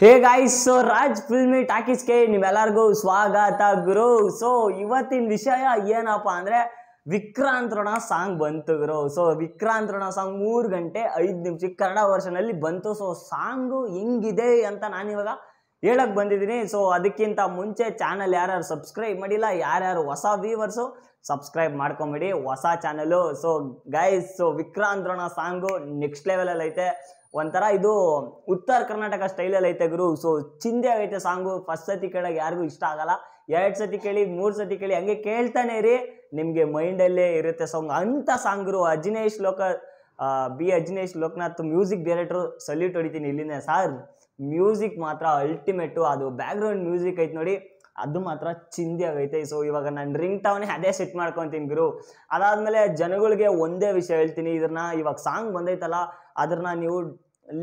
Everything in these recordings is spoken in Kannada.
ಹೇ ಗಾಯ್ಸ್ ಸೊ ರಾಜ್ ಫಿಲ್ಮಿ ಟಾಕೀಸ್ಗೆ ನೀವೆಲ್ಲರಿಗೂ ಸ್ವಾಗತ ಗುರು ಸೊ ಇವತ್ತಿನ ವಿಷಯ ಏನಪ್ಪ ಅಂದರೆ ವಿಕ್ರಾಂತ್ ರಣ ಸಾಂಗ್ ಬಂತು ಗುರು ಸೊ ವಿಕ್ರಾಂತ್ ರಣ ಸಾಂಗ್ ಮೂರು ಗಂಟೆ ಐದು ನಿಮಿಷ ಕನ್ನಡ ವರ್ಷನಲ್ಲಿ ಬಂತು ಸೊ ಸಾಂಗು ಹೆಂಗಿದೆ ಅಂತ ನಾನಿವಾಗ ಹೇಳಕ್ ಬಂದಿದ್ದೀನಿ ಸೊ ಅದಕ್ಕಿಂತ ಮುಂಚೆ ಚಾನಲ್ ಯಾರ್ಯಾರು ಸಬ್ಸ್ಕ್ರೈಬ್ ಮಾಡಿಲ್ಲ ಯಾರ್ಯಾರು ಹೊಸ ವ್ಯೂವರ್ಸು ಸಬ್ಸ್ಕ್ರೈಬ್ ಮಾಡ್ಕೊಂಬಿಡಿ ಹೊಸ channel so guys so Rona song next ಲೆವೆಲಲ್ಲಿ ಐತೆ ಒಂಥರ ಇದು ಉತ್ತರ ಕರ್ನಾಟಕ ಸ್ಟೈಲಲ್ಲಿ ಐತೆ ಗುರು ಸೊ ಚಿಂದೆ ಐತೆ ಸಾಂಗು ಫಸ್ಟ್ ಸತಿ ಕೇಳೋಕೆ ಯಾರಿಗೂ ಇಷ್ಟ ಆಗಲ್ಲ ಎರಡು ಸತಿ ಕೇಳಿ ಮೂರು ಸತಿ ಕೇಳಿ ಹಂಗೆ ಕೇಳ್ತಾನೆ ರೀ ನಿಮಗೆ ಮೈಂಡಲ್ಲೇ ಇರುತ್ತೆ ಸಾಂಗ್ ಅಂಥ ಸಾಂಗ್ರು ಅಜಿನೇಶ್ ಲೋಕ ಬಿ ಅಜಿನೇಶ್ ಲೋಕನಾಥ್ ಮ್ಯೂಸಿಕ್ ಡೈರೆಕ್ಟ್ರು ಸಲ್ಯೂಟ್ ಹೊಡಿತೀನಿ ಇಲ್ಲಿಂದ ಸಾರ್ ಮ್ಯೂಸಿಕ್ ಮಾತ್ರ ಅಲ್ಟಿಮೇಟು ಅದು ಬ್ಯಾಕ್ಗ್ರೌಂಡ್ ಮ್ಯೂಸಿಕ್ ಐತೆ ನೋಡಿ ಅದು ಮಾತ್ರ ಚಿಂದಿ ಆಗೈತೆ ಸೊ ಇವಾಗ ನಾನು ರಿಂಗ್ ಟೌನೇ ಅದೇ ಸೆಟ್ ಮಾಡ್ಕೊತೀನಿ ಗುರು ಅದಾದಮೇಲೆ ಜನಗಳಿಗೆ ಒಂದೇ ವಿಷಯ ಹೇಳ್ತೀನಿ ಇದನ್ನ ಇವಾಗ ಸಾಂಗ್ ಬಂದೈತಲ್ಲ ಅದನ್ನ ನೀವು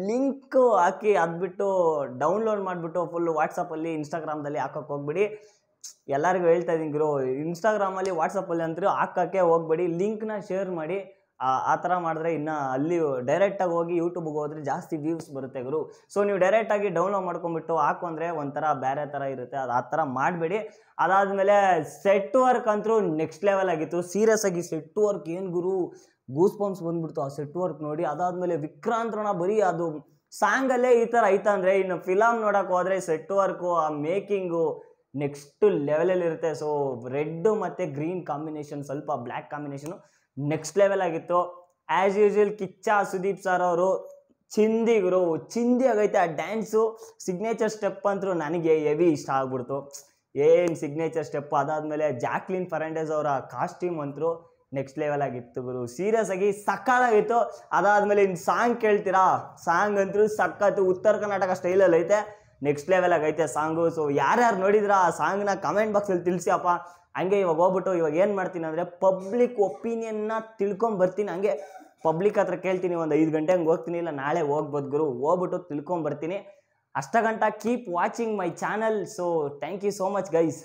ಲಿಂಕ್ ಹಾಕಿ ಅದ್ಬಿಟ್ಟು ಡೌನ್ಲೋಡ್ ಮಾಡಿಬಿಟ್ಟು ಫುಲ್ ವಾಟ್ಸಪ್ಪಲ್ಲಿ ಇನ್ಸ್ಟಾಗ್ರಾಮ್ದಲ್ಲಿ ಹಾಕೋಕೆ ಹೋಗ್ಬಿಡಿ ಎಲ್ಲರಿಗೂ ಹೇಳ್ತಾ ಇದ್ದೀನಿ ಗುರು ಇನ್ಸ್ಟಾಗ್ರಾಮಲ್ಲಿ ವಾಟ್ಸಪ್ಪಲ್ಲಿ ಅಂತೂ ಹಾಕೋಕ್ಕೆ ಹೋಗ್ಬೇಡಿ ಲಿಂಕ್ನ ಶೇರ್ ಮಾಡಿ ಆ ಥರ ಮಾಡಿದ್ರೆ ಇನ್ನು ಅಲ್ಲಿ ಡೈರೆಕ್ಟಾಗಿ ಹೋಗಿ ಯೂಟ್ಯೂಬ್ಗೆ ಹೋದರೆ ಜಾಸ್ತಿ ವ್ಯೂಸ್ ಬರುತ್ತೆ ಗುರು ಸೊ ನೀವು ಡೈರೆಕ್ಟಾಗಿ ಡೌನ್ಲೋಡ್ ಮಾಡ್ಕೊಂಡ್ಬಿಟ್ಟು ಹಾಕೊಂಡ್ರೆ ಒಂಥರ ಬೇರೆ ಥರ ಇರುತ್ತೆ ಅದು ಆ ಥರ ಮಾಡಬೇಡಿ ಅದಾದಮೇಲೆ ಸೆಟ್ ವರ್ಕ್ ಅಂತೂ ನೆಕ್ಸ್ಟ್ ಲೆವೆಲ್ ಆಗಿತ್ತು ಸೀರಿಯಸ್ ಆಗಿ ಸೆಟ್ ವರ್ಕ್ ಏನು ಗುರು ಗೂಸ್ ಪಂಪ್ಸ್ ಬಂದ್ಬಿಡ್ತು ಆ ಸೆಟ್ ವರ್ಕ್ ನೋಡಿ ಅದಾದಮೇಲೆ ವಿಕ್ರಾಂತ್ರಣ ಬರೀ ಅದು ಸಾಂಗಲ್ಲೇ ಈ ಥರ ಐತಂದರೆ ಇನ್ನು ಫಿಲಮ್ ನೋಡೋಕೆ ಹೋದರೆ ಸೆಟ್ ವರ್ಕು ಆ ಮೇಕಿಂಗು ನೆಕ್ಸ್ಟ್ ಲೆವೆಲಲ್ಲಿ ಇರುತ್ತೆ ಸೊ ರೆಡ್ ಮತ್ತು ಗ್ರೀನ್ ಕಾಂಬಿನೇಷನ್ ಸ್ವಲ್ಪ ಬ್ಲ್ಯಾಕ್ ಕಾಂಬಿನೇಷನು ನೆಕ್ಸ್ಟ್ ಲೆವೆಲ್ ಆಗಿತ್ತು as usual Kichcha Sudeep sir ಅವರು ಚಿಂದಿಗರು ಚಿಂದಿ ಆಗೈತೆ ಆ ಡ್ಯಾನ್ಸು ಸಿಗ್ನೇಚರ್ ಸ್ಟೆಪ್ ಅಂತೂ ನನಗೆ ಹೆವಿ ಇಷ್ಟ ಆಗ್ಬಿಡ್ತು ಏನು ಸಿಗ್ನೇಚರ್ ಸ್ಟೆಪ್ ಅದಾದಮೇಲೆ ಜಾಕ್ಲಿನ್ ಫರ್ನಾಂಡೇಸ್ ಅವರ ಕಾಸ್ಟ್ಯೂಮ್ ಅಂತೂ ನೆಕ್ಸ್ಟ್ ಲೆವೆಲ್ ಆಗಿತ್ತು ಗುರು ಸೀರಿಯಸ್ ಆಗಿ ಸಕ್ಕಾಗಿತ್ತು ಅದಾದಮೇಲೆ ಇನ್ನು ಸಾಂಗ್ ಕೇಳ್ತೀರಾ ಸಾಂಗ್ ಅಂತೂ ಸಕ್ಕತ್ತು ಉತ್ತರ ಕರ್ನಾಟಕ ಸ್ಟೈಲಲ್ಲಿ ಐತೆ ನೆಕ್ಸ್ಟ್ ಲೆವೆಲ್ ಆಗೈತೆ ಸಾಂಗು ಸೊ ಯಾರ್ಯಾರು ನೋಡಿದ್ರ ಆ ಸಾಂಗ್ನ ಕಮೆಂಟ್ ಬಾಕ್ಸಲ್ಲಿ ತಿಳಿಸಿ ಅಪ್ಪ ಹಂಗೆ ಇವಾಗ ಹೋಗ್ಬಿಟ್ಟು ಇವಾಗ ಏನು ಮಾಡ್ತೀನಿ ಅಂದರೆ ಪಬ್ಲಿಕ್ ಒಪಿನಿಯನ್ನ ತಿಳ್ಕೊಂಡು ಬರ್ತೀನಿ ಹಂಗೆ ಪಬ್ಲಿಕ್ ಹತ್ರ ಕೇಳ್ತೀನಿ ಒಂದು ಐದು ಗಂಟೆ ಹಂಗೆ ಹೋಗ್ತೀನಿ ಇಲ್ಲ ನಾಳೆ ಹೋಗ್ಬೋದು ಗುರು ಹೋಗ್ಬಿಟ್ಟು ತಿಳ್ಕೊಂಬರ್ತೀನಿ ಅಷ್ಟ ಗಂಟ keep watching my channel so thank you so much guys